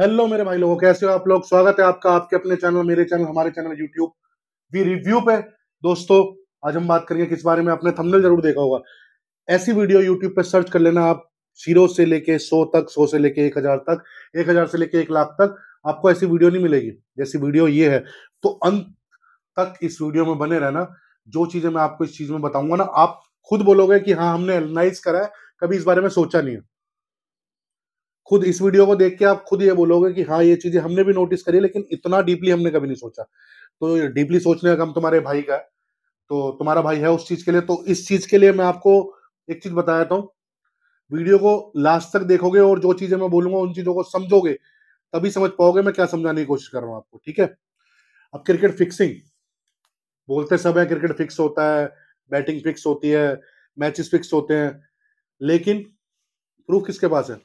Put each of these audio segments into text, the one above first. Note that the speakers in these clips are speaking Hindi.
हेलो मेरे भाई लोगों कैसे हो आप लोग स्वागत है आपका आपके अपने चैनल मेरे चैनल हमारे चैनल यूट्यूब वी रिव्यू पे दोस्तों आज हम बात करेंगे किस बारे में आपने थंबनेल जरूर देखा होगा ऐसी वीडियो यूट्यूब पे सर्च कर लेना आप जीरो से लेके सौ तक सौ से लेके एक हजार तक एक हजार से लेके एक लाख तक आपको ऐसी वीडियो नहीं मिलेगी जैसी वीडियो ये है तो अंत तक इस वीडियो में बने रहना जो चीजें मैं आपको इस चीज में बताऊंगा ना आप खुद बोलोगे कि हाँ हमने एनालाइज करा है कभी इस बारे में सोचा नहीं है खुद इस वीडियो को देख के आप खुद ये बोलोगे कि हाँ ये चीजें हमने भी नोटिस करी लेकिन इतना डीपली हमने कभी नहीं सोचा तो डीपली सोचने का काम तुम्हारे भाई का है तो तुम्हारा भाई है उस चीज के लिए तो इस चीज के लिए मैं आपको एक चीज बताया था वीडियो को लास्ट तक देखोगे और जो चीजें मैं बोलूंगा उन चीजों को समझोगे तभी समझ पाओगे मैं क्या समझाने की कोशिश कर रहा हूँ आपको ठीक है अब क्रिकेट फिक्सिंग बोलते सब है क्रिकेट फिक्स होता है बैटिंग फिक्स होती है मैचेस फिक्स होते हैं लेकिन प्रूफ किसके पास है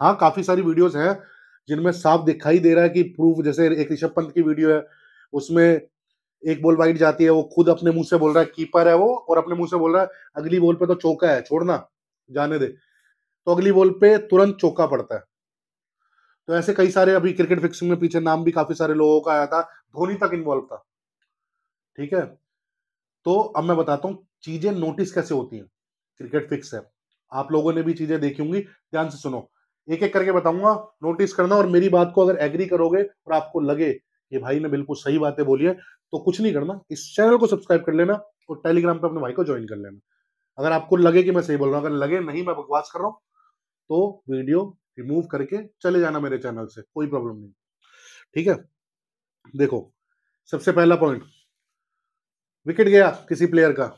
हाँ काफी सारी वीडियोस हैं जिनमें साफ दिखाई दे रहा है कि प्रूफ जैसे एक ऋषभ पंत की वीडियो है उसमें एक बॉल वाइट जाती है वो खुद अपने मुंह से बोल रहा है कीपर है वो और अपने मुंह से बोल रहा है अगली बॉल पे तो चौका है छोड़ना जाने दे तो अगली बॉल पे तुरंत चौका पड़ता है तो ऐसे कई सारे अभी क्रिकेट फिक्सिंग में पीछे नाम भी काफी सारे लोगों का आया था धोनी तक इन्वॉल्व था ठीक है तो अब मैं बताता हूँ चीजें नोटिस कैसे होती हैं क्रिकेट फिक्स है आप लोगों ने भी चीजें देखी होंगी ध्यान से सुनो एक एक करके बताऊंगा नोटिस करना और मेरी बात को अगर एग्री करोगे और आपको लगे कि भाई ने बिल्कुल सही बातें बोली है तो कुछ नहीं करना इस चैनल को सब्सक्राइब कर लेना और टेलीग्राम पे अपने भाई को ज्वाइन कर लेना अगर आपको लगे कि मैं सही बोल रहा हूँ अगर लगे नहीं मैं बकवास कर रहा हूँ तो वीडियो रिमूव करके चले जाना मेरे चैनल से कोई प्रॉब्लम नहीं ठीक है देखो सबसे पहला पॉइंट विकेट गया किसी प्लेयर का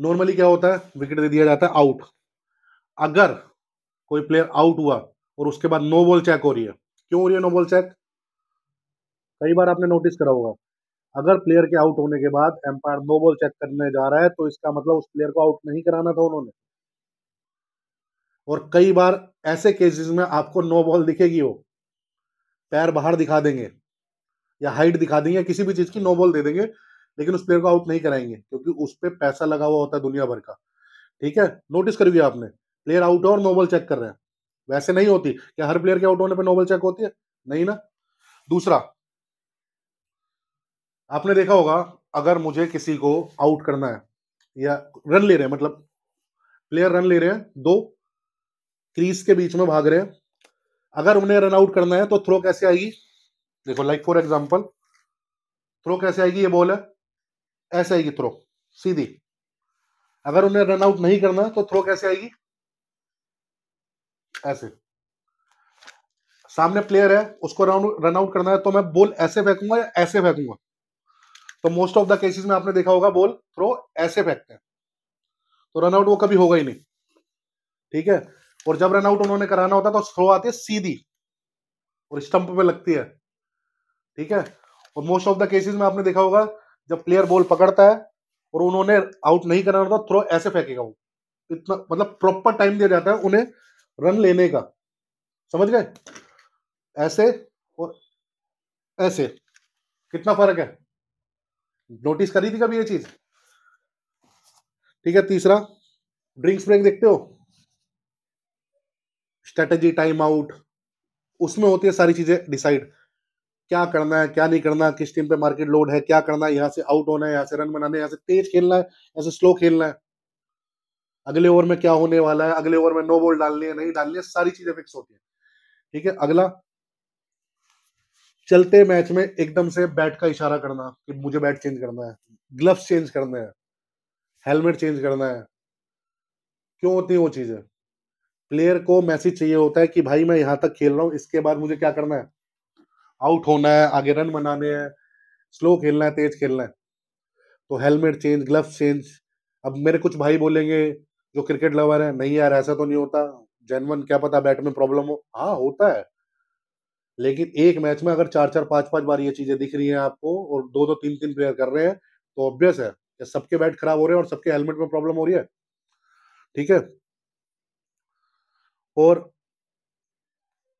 नॉर्मली क्या होता है विकेट दे दिया जाता है आउट अगर कोई प्लेयर आउट हुआ और उसके बाद नो बॉल चेक हो रही है क्यों हो रही है नो बॉल चेक कई बार आपने नोटिस करा होगा अगर प्लेयर के आउट होने के बाद एम्पायर नो बॉल चेक करने जा रहा है तो इसका मतलब उस प्लेयर को आउट नहीं कराना था उन्होंने और कई बार ऐसे केसेस में आपको नो बॉल दिखेगी वो पैर बाहर दिखा देंगे या हाइट दिखा देंगे किसी भी चीज़ की नो बॉल दे देंगे लेकिन उस प्लेयर को आउट नहीं कराएंगे क्योंकि उस पर पैसा लगा हुआ होता है दुनिया भर का ठीक है नोटिस करोगे आपने प्लेयर आउट है और नोबल चेक कर रहे हैं वैसे नहीं होती क्या हर प्लेयर के आउट होने पर नोबल चेक होती है नहीं ना दूसरा आपने देखा होगा अगर मुझे किसी को आउट करना है या रन ले रहे हैं मतलब प्लेयर रन ले रहे हैं दो क्रीज के बीच में भाग रहे हैं अगर उन्हें रन आउट करना है तो थ्रो कैसे आएगी देखो लाइक फॉर एग्जांपल थ्रो कैसे आएगी ये बॉल है ऐसे आएगी थ्रो सीधी अगर उन्हें रन आउट नहीं करना है तो थ्रो कैसे आएगी ऐसे सामने प्लेयर है उसको रन आउट करना है तो मैं बॉल ऐसे फेंकूंगा या ऐसे फेंकूंगा तो मोस्ट ऑफ द केसेस में आपने देखा होगा बॉल थ्रो ऐसे फेंकते हैं तो रन आउट वो कभी होगा ही नहीं ठीक है और जब रन आउट उन्होंने कराना होता तो थ्रो आती है सीधी और स्टंप पे लगती है ठीक है और मोस्ट ऑफ द केसेस में आपने देखा होगा जब प्लेयर बॉल पकड़ता है और उन्होंने आउट नहीं कराना होता थ्रो ऐसे फेंकेगा वो इतना मतलब प्रॉपर टाइम दिया जाता है उन्हें रन लेने का समझ गए ऐसे और ऐसे कितना फर्क है नोटिस करी थी कभी ये चीज ठीक है तीसरा ड्रिंक्स ब्रेक देखते हो स्ट्रेटेजी टाइम आउट उसमें होती है सारी चीजें डिसाइड क्या करना है क्या नहीं करना किस टीम पे मार्केट लोड है क्या करना है यहां से आउट होना है यहां से रन बनाना है यहां से तेज खेलना है यहां से स्लो खेलना है अगले ओवर में क्या होने वाला है अगले ओवर में नो बॉल डालनी है नहीं डालनी है सारी चीजें फिक्स होती है ठीक है अगला चलते मैच में एकदम से बैट का इशारा करना कि मुझे बैट चेंज करना है ग्लव्स चेंज करना है हेलमेट चेंज करना है क्यों होती है वो चीजें प्लेयर को मैसेज चाहिए होता है कि भाई मैं यहां तक खेल रहा हूँ इसके बाद मुझे क्या करना है आउट होना है आगे रन बनाने हैं स्लो खेलना है तेज खेलना है तो हेलमेट चेंज ग्लव्स चेंज अब मेरे कुछ भाई बोलेंगे जो क्रिकेट लवर है नहीं यार ऐसा तो नहीं होता जेनवन क्या पता बैट में प्रॉब्लम हो हाँ होता है लेकिन एक मैच में अगर चार चार पांच पांच बार ये चीजें दिख रही हैं आपको और दो दो तीन तीन प्लेयर कर रहे हैं तो ऑब्वियस है कि सबके बैट खराब हो रहे हैं और सबके हेलमेट में प्रॉब्लम हो रही है ठीक है और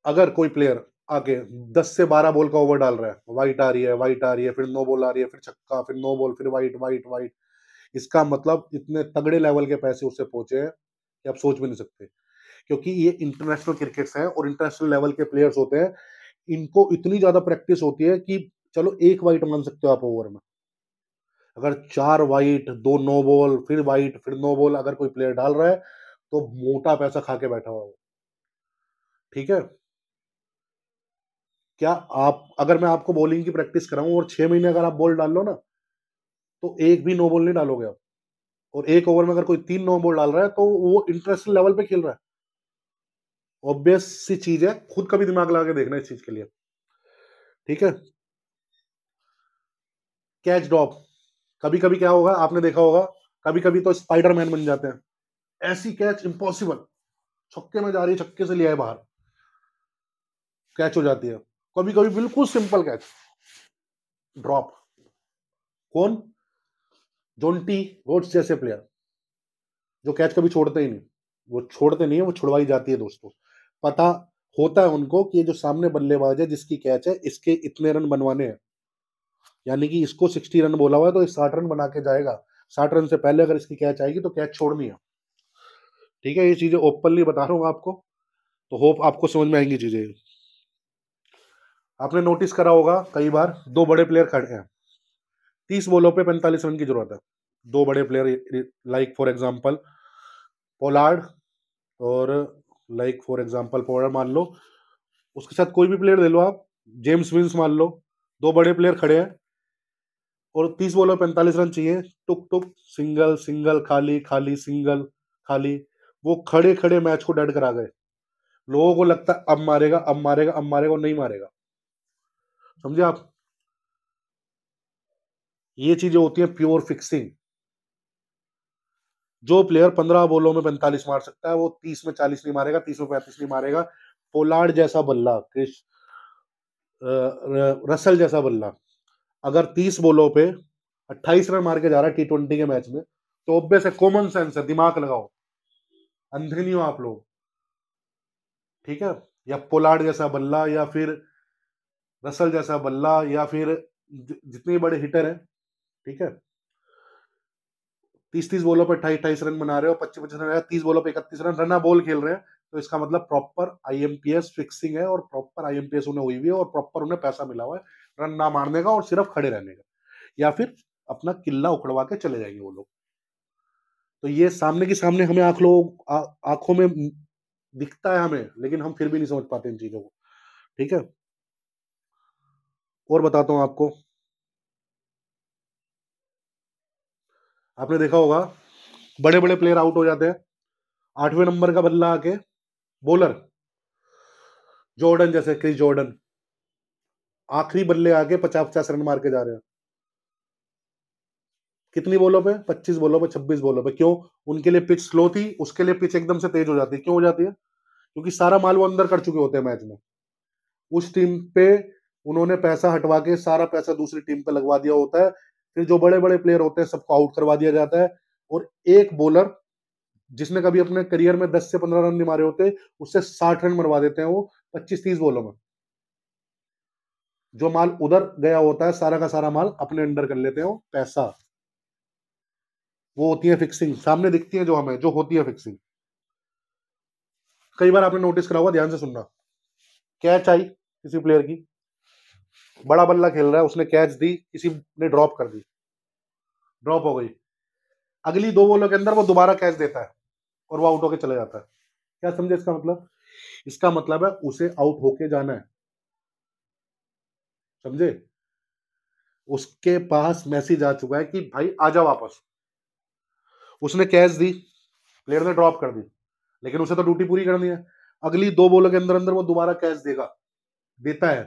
अगर कोई प्लेयर आके दस से बारह बॉल का ओवर डाल रहा है वाइट आ रही है वाइट आ रही है फिर नो बॉल आ रही है फिर छक्का फिर नो बॉल फिर वाइट वाइट वाइट इसका मतलब इतने तगड़े लेवल के पैसे उससे पहुंचे हैं कि आप सोच भी नहीं सकते क्योंकि ये इंटरनेशनल क्रिकेट्स हैं और इंटरनेशनल लेवल के प्लेयर्स होते हैं इनको इतनी ज़्यादा प्रैक्टिस होती है कि चलो एक वाइट मान सकते हो आप ओवर में अगर चार वाइट दो नो बॉल फिर वाइट फिर नो बॉल अगर कोई प्लेयर डाल रहा है तो मोटा पैसा खा के बैठा हुआ वो ठीक है क्या आप अगर मैं आपको बॉलिंग की प्रैक्टिस कराऊं और छह महीने अगर आप बॉल डाल लो ना तो एक भी नो बॉल नहीं डालोगे आप और एक ओवर में अगर कोई तीन नो बॉल डाल रहा है तो वो इंटरनेशनल लेवल पे खेल रहा है ऑब्वियस सी चीज है खुद का भी दिमाग लगा के देखना इस चीज के लिए ठीक है कैच ड्रॉप कभी कभी क्या होगा आपने देखा होगा कभी कभी तो स्पाइडरमैन बन जाते हैं ऐसी कैच इंपॉसिबल छक्के में जा रही है छक्के से लिया है बाहर कैच हो जाती है कभी कभी बिल्कुल सिंपल कैच ड्रॉप कौन जोंटी वोट्स जैसे प्लेयर जो कैच कभी छोड़ते ही नहीं वो छोड़ते नहीं है वो छुड़वाई जाती है दोस्तों पता होता है उनको कि ये जो सामने बल्लेबाज है जिसकी कैच है इसके इतने रन बनवाने हैं यानी कि इसको सिक्सटी रन बोला हुआ है तो साठ रन बना के जाएगा साठ रन से पहले अगर इसकी कैच आएगी तो कैच छोड़नी है ठीक है ये चीज़ें ओपनली बता रहा हूँ आपको तो होप आपको समझ में आएंगी चीज़ें आपने नोटिस करा होगा कई बार दो बड़े प्लेयर खड़े हैं तीस बॉलों पे पैंतालीस रन की जरूरत है दो बड़े player like for example Pollard और लाइक फॉर एग्जाम्पल पोलार्ड मान लो उसके साथ कोई भी प्लेयर ले लो आप जेम्स विंस मान लो दो बड़े प्लेयर खड़े हैं और तीस बॉलों पैंतालीस रन चाहिए टुक टुक सिंगल सिंगल खाली खाली सिंगल खाली वो खड़े खड़े मैच को डेड करा गए लोगों को लगता है अब मारेगा अब मारेगा अब मारेगा और नहीं मारेगा समझे आप ये चीजें होती हैं प्योर फिक्सिंग जो प्लेयर पंद्रह बॉलों में पैंतालीस मार सकता है वो तीस में चालीस नहीं मारेगा तीस में पैंतीस नहीं मारेगा पोलार्ड जैसा बल्ला क्रिश रसल जैसा बल्ला अगर तीस बॉलों पे अट्ठाईस रन मार के जा रहा है टी ट्वेंटी के मैच में तो ऑब्वियस है कॉमन सेंस है दिमाग लगाओ अंधे नहीं हो आप लोग ठीक है या पोलार्ड जैसा बल्ला या फिर रसल जैसा बल्ला या फिर जितने बड़े हिटर हैं ठीक है तीस तीस बोलो पर अट्ठाईस अट्ठाईस रन बना रहे हो पच्चीस पच्चीस रन तीस बोलो पर इकतीस रन रन बॉल खेल रहे हैं तो इसका मतलब प्रॉपर आईएमपीएस फिक्सिंग है और प्रॉपर आईएमपीएस उन्हें हुई हुई है और प्रॉपर उन्हें पैसा मिला हुआ है रन ना मारने का और सिर्फ खड़े रहने का या फिर अपना किला उखड़वा के चले जाएंगे वो लोग तो ये सामने के सामने हमें आंख लोग आंखों में दिखता है हमें लेकिन हम फिर भी नहीं समझ पाते इन चीजों को ठीक है और बताता हूं आपको आपने देखा होगा बड़े बड़े प्लेयर आउट हो जाते हैं आठवें नंबर का बदला आके बॉलर जॉर्डन जैसे क्रिस जॉर्डन आखिरी बल्ले आके पचास पचास रन मार के जा रहे हैं कितनी बोलो पे पच्चीस बोलो पे छब्बीस बोलो पे क्यों उनके लिए पिच स्लो थी उसके लिए पिच एकदम से तेज हो जाती है क्यों हो जाती है क्योंकि सारा माल वो अंदर कर चुके होते हैं मैच में उस टीम पे उन्होंने पैसा हटवा के सारा पैसा दूसरी टीम पे लगवा दिया होता है फिर जो बड़े बड़े प्लेयर होते हैं सबको आउट करवा दिया जाता है और एक बॉलर जिसने कभी अपने करियर में 10 से 15 रन नहीं मारे होते उससे 60 रन मरवा देते हैं वो 25-30 बॉलों में जो माल उधर गया होता है सारा का सारा माल अपने अंडर कर लेते हैं पैसा वो होती है फिक्सिंग सामने दिखती है जो हमें जो होती है फिक्सिंग कई बार आपने नोटिस करा हुआ ध्यान से सुनना कैच आई किसी प्लेयर की बड़ा बल्ला खेल रहा है उसने कैच दी किसी ने ड्रॉप कर दी ड्रॉप हो गई अगली दो बोलों के अंदर वो दोबारा कैच देता है और वो आउट होके चले जाता है क्या समझे इसका मतलब इसका मतलब है उसे आउट होके जाना है समझे उसके पास मैसेज आ चुका है कि भाई आ वापस उसने कैच दी प्लेयर ने ड्रॉप कर दी लेकिन उसे तो ड्यूटी पूरी करनी है अगली दो बोलों के अंदर अंदर वो दोबारा कैच देगा देता है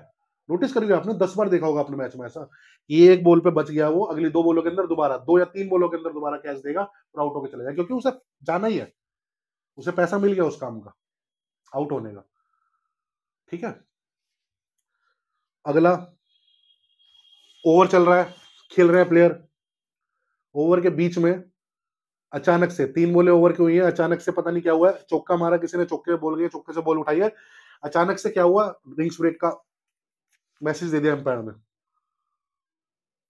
नोटिस करिए आपने दस बार देखा होगा अपने मैच में ऐसा कि एक बॉल पे बच गया वो अगली दो बॉलों के अंदर दोबारा दो या तीन बॉलों के अंदर दोबारा कैच देगा और आउट होकर चले जाएगा क्योंकि उसे जाना ही है उसे पैसा मिल गया उस काम का आउट होने का ठीक है अगला ओवर चल रहा है खेल रहे हैं प्लेयर ओवर के बीच में अचानक से तीन बोले ओवर की हुई है अचानक से पता नहीं क्या हुआ है चौका मारा किसी ने चौके बोल गए चौके से बॉल उठाई है अचानक से क्या हुआ रिंग्स ब्रेक का मैसेज दे दिया एम्पायर ने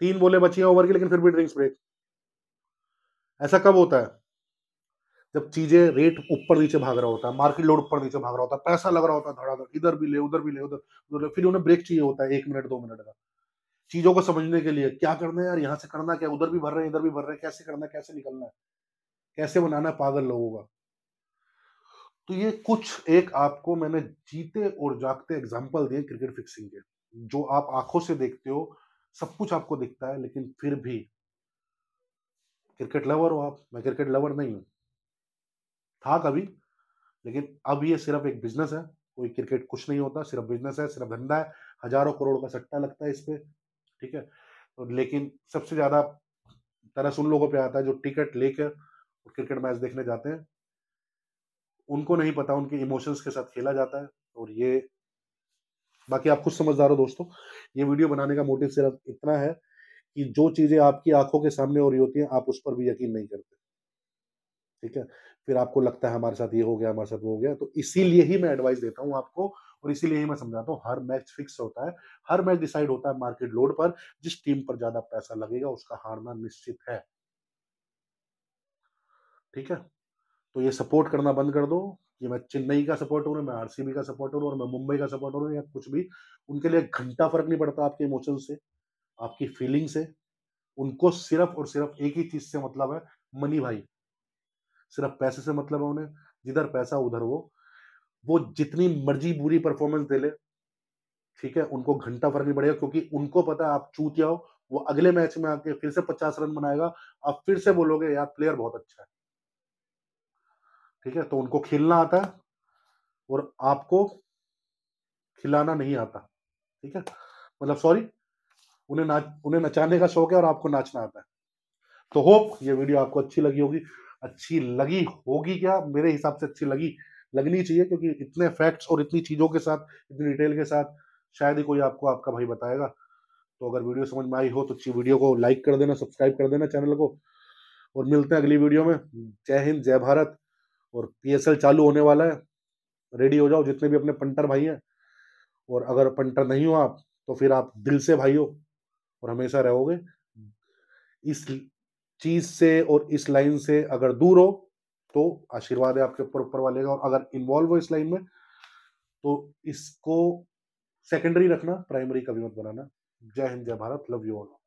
तीन बोले बची हैं ओवर की लेकिन फिर भी ड्रिंक्स ब्रेक ऐसा कब होता है जब चीजें रेट ऊपर नीचे भाग रहा होता है मार्केट लोड ऊपर नीचे भाग रहा होता है पैसा लग रहा होता है धड़ाधड़ इधर भी ले उधर भी ले उधर उधर फिर उन्हें ब्रेक चाहिए होता है एक मिनट दो मिनट का चीजों को समझने के लिए क्या करना है यार यहाँ से करना क्या उधर भी भर रहे हैं इधर भी भर रहे हैं कैसे करना है कैसे निकलना है कैसे बनाना है पागल लोगों का तो ये कुछ एक आपको मैंने जीते और जागते एग्जाम्पल दिए क्रिकेट फिक्सिंग के जो आप आंखों से देखते हो सब कुछ आपको दिखता है लेकिन फिर भी क्रिकेट लवर हो आप मैं क्रिकेट लवर नहीं हूं था कभी लेकिन अब ये सिर्फ एक बिजनेस है कोई क्रिकेट कुछ नहीं होता सिर्फ बिजनेस है सिर्फ धंधा है हजारों करोड़ का सट्टा लगता है इस पर ठीक है तो लेकिन सबसे ज़्यादा तरस उन लोगों पे आता है जो टिकट लेकर क्रिकेट मैच देखने जाते हैं उनको नहीं पता उनके इमोशंस के साथ खेला जाता है और ये बाकी आप खुद समझदार हो दोस्तों ये वीडियो बनाने का मोटिव सिर्फ इतना है कि जो चीज़ें आपकी आंखों के सामने हो रही होती हैं आप उस पर भी यकीन नहीं करते ठीक है फिर आपको लगता है हमारे साथ ये हो गया हमारे साथ वो हो गया तो इसीलिए ही मैं एडवाइस देता हूं आपको और इसीलिए ही मैं समझाता हूँ हर मैच फिक्स होता है हर मैच डिसाइड होता है मार्केट लोड पर जिस टीम पर ज़्यादा पैसा लगेगा उसका हारना निश्चित है ठीक है तो ये सपोर्ट करना बंद कर दो कि मैं चेन्नई का सपोर्ट हूँ मैं आरसीबी का सपोर्टर हूँ और मैं मुंबई का सपोर्टर हूँ या कुछ भी उनके लिए घंटा फर्क नहीं पड़ता आपके इमोशन से आपकी फीलिंग से उनको सिर्फ और सिर्फ एक ही चीज से मतलब है मनी भाई सिर्फ पैसे से मतलब है उन्हें जिधर पैसा उधर वो वो जितनी मर्जी बुरी परफॉर्मेंस दे ले ठीक है उनको घंटा फर्क नहीं पड़ेगा क्योंकि उनको पता है आप चूतिया हो वो अगले मैच में आके फिर से पचास रन बनाएगा आप फिर से बोलोगे यार प्लेयर बहुत अच्छा है ठीक है तो उनको खेलना आता है और आपको खिलाना नहीं आता ठीक है मतलब सॉरी उन्हें नाच उन्हें नचाने का शौक है और आपको नाचना आता है तो होप ये वीडियो आपको अच्छी लगी होगी अच्छी लगी होगी क्या मेरे हिसाब से अच्छी लगी लगनी चाहिए क्योंकि इतने फैक्ट्स और इतनी चीज़ों के साथ इतनी डिटेल के साथ शायद ही कोई आपको आपका भाई बताएगा तो अगर वीडियो समझ में आई हो तो अच्छी वीडियो को लाइक कर देना सब्सक्राइब कर देना चैनल को और मिलते हैं अगली वीडियो में जय हिंद जय भारत और पी चालू होने वाला है रेडी हो जाओ जितने भी अपने पंटर भाई हैं और अगर पंटर नहीं हो आप तो फिर आप दिल से भाई हो और हमेशा रहोगे इस चीज़ से और इस लाइन से अगर दूर हो तो आशीर्वाद है आपके ऊपर ऊपर वाले का और अगर इन्वॉल्व हो इस लाइन में तो इसको सेकेंडरी रखना प्राइमरी कभी मत बनाना जय हिंद जय भारत लव यू ऑल